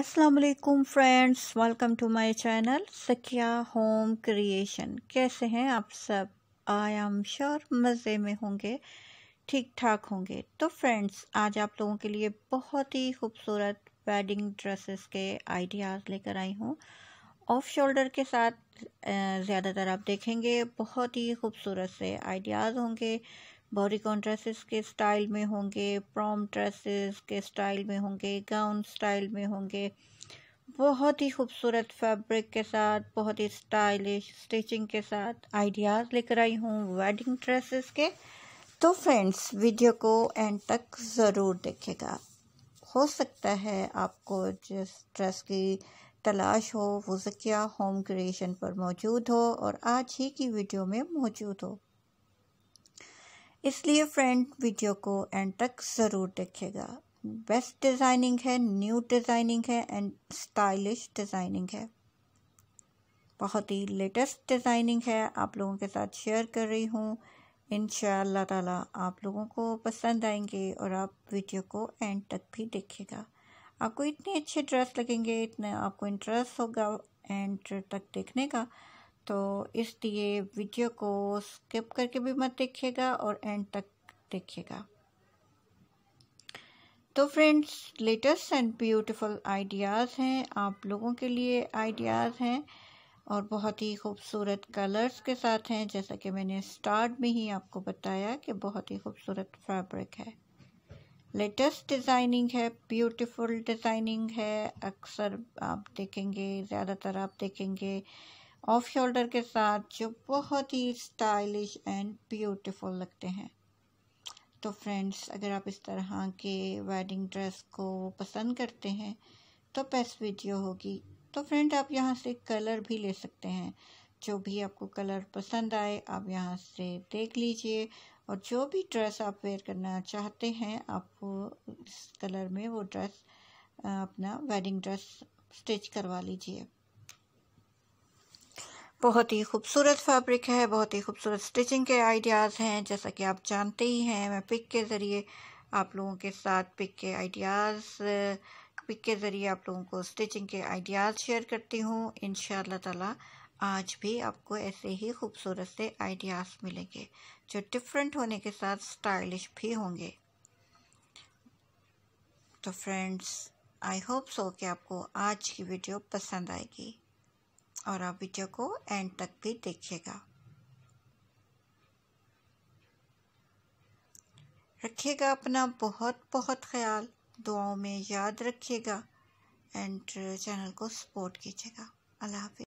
अस्सलाम वालेकुम friends welcome to my channel Sakhiya home creation कैसे हैं आप सब आई एम श्योर मज़े में होंगे ठीक ठाक होंगे तो फ्रेंड्स आज आप लोगों के लिए बहुत ही खूबसूरत वेडिंग ड्रेसेस के आइडियाज़ लेकर आई हूँ ऑफ शोल्डर के साथ ज़्यादातर आप देखेंगे बहुत ही खूबसूरत से आइडियाज़ होंगे बॉडीकॉन ड्रेसेस के स्टाइल में होंगे प्रॉम ड्रेसेस के स्टाइल में होंगे गाउन स्टाइल में होंगे बहुत ही खूबसूरत फैब्रिक के साथ बहुत ही स्टाइलिश स्टिचिंग के साथ आइडियाज़ लेकर आई हूँ वेडिंग ड्रेसेस के तो फ्रेंड्स वीडियो को एंड तक ज़रूर देखेगा हो सकता है आपको जिस ड्रेस की तलाश हो वो जकिया होम क्रिएशन पर मौजूद हो और आज ही की वीडियो में मौजूद हो इसलिए फ्रेंड वीडियो को एंड तक ज़रूर देखेगा बेस्ट डिज़ाइनिंग है न्यू डिज़ाइनिंग है एंड स्टाइलिश डिज़ाइनिंग है बहुत ही लेटेस्ट डिज़ाइनिंग है आप लोगों के साथ शेयर कर रही हूँ इन ताला आप लोगों को पसंद आएंगे और आप वीडियो को एंड तक भी देखिएगा आपको इतने अच्छे ड्रेस लगेंगे इतने आपको इंटरेस्ट होगा एंड तक देखने का तो इसलिए वीडियो को स्किप करके भी मत देखिएगा और एंड तक देखिएगा तो friends latest and beautiful ideas हैं आप लोगों के लिए आइडियाज़ हैं और बहुत ही खूबसूरत कलर्स के साथ हैं जैसा कि मैंने स्टार्ट में ही आपको बताया कि बहुत ही खूबसूरत फैब्रिक है लेटेस्ट डिज़ाइनिंग है ब्यूटीफुल डिज़ाइनिंग है अक्सर आप देखेंगे ज़्यादातर आप देखेंगे ऑफ शोल्डर के साथ जो बहुत ही स्टाइलिश एंड ब्यूटीफुल लगते हैं तो फ्रेंड्स अगर आप इस तरह के वेडिंग ड्रेस को पसंद करते हैं तो बेस्ट वीडियो होगी तो फ्रेंड आप यहाँ से कलर भी ले सकते हैं जो भी आपको कलर पसंद आए आप यहाँ से देख लीजिए और जो भी ड्रेस आप वेयर करना चाहते हैं आप इस कलर में वो ड्रेस अपना वेडिंग ड्रेस स्टिच करवा लीजिए बहुत ही खूबसूरत फैब्रिक है बहुत ही खूबसूरत स्टिचिंग के आइडियाज़ हैं जैसा कि आप जानते ही हैं मैं पिक के ज़रिए आप लोगों के साथ पिक के आइडियाज़ पिक के ज़रिए आप लोगों को स्टिचिंग के आइडियाज़ शेयर करती हूँ इन ताला आज भी आपको ऐसे ही खूबसूरत से आइडियाज़ मिलेंगे जो डिफरेंट होने के साथ स्टाइलिश भी होंगे तो फ्रेंड्स आई होप सो कि आपको आज की वीडियो पसंद आएगी और आप वीडियो को एंड तक भी देखिएगा रखिएगा अपना बहुत बहुत ख्याल दुआओं में याद रखिएगा एंड चैनल को सपोर्ट कीजिएगा अल्लाह हाफि